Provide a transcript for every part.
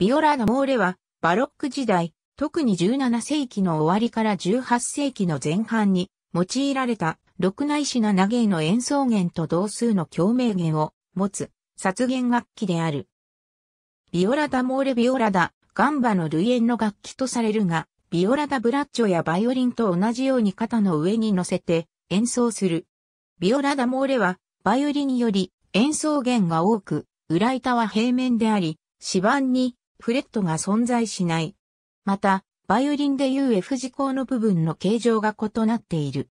ビオラのモーレは、バロック時代、特に17世紀の終わりから18世紀の前半に用いられた六内な七芸の演奏源と同数の共鳴源を持つ殺弦楽器である。ビオラダモーレビオラダ、ガンバの類縁の楽器とされるが、ビオラダブラッチョやバイオリンと同じように肩の上に乗せて演奏する。ビオラダモーレは、バイオリンより演奏源が多く、裏板は平面であり、指板にフレットが存在しない。また、バイオリンでいう F 字項の部分の形状が異なっている。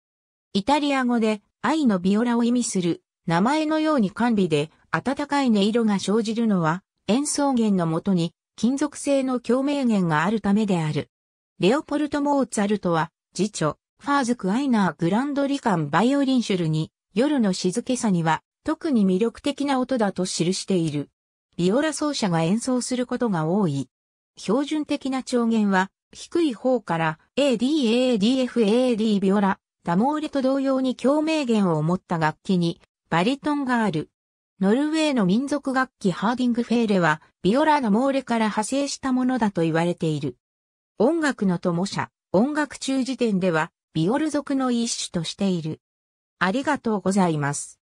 イタリア語で愛のビオラを意味する名前のように管理で暖かい音色が生じるのは演奏源のもとに金属製の共鳴源があるためである。レオポルト・モーツァルトは次女ファーズク・アイナー・グランドリカン・バイオリンシュルに夜の静けさには特に魅力的な音だと記している。ビオラ奏者が演奏することが多い。標準的な調弦は、低い方から AD、ADF、AD ビオラ、ダモーレと同様に共鳴弦を持った楽器に、バリトンがある。ノルウェーの民族楽器ハーディングフェーレは、ビオラダモーレから派生したものだと言われている。音楽の友者、音楽中時点では、ビオル族の一種としている。ありがとうございます。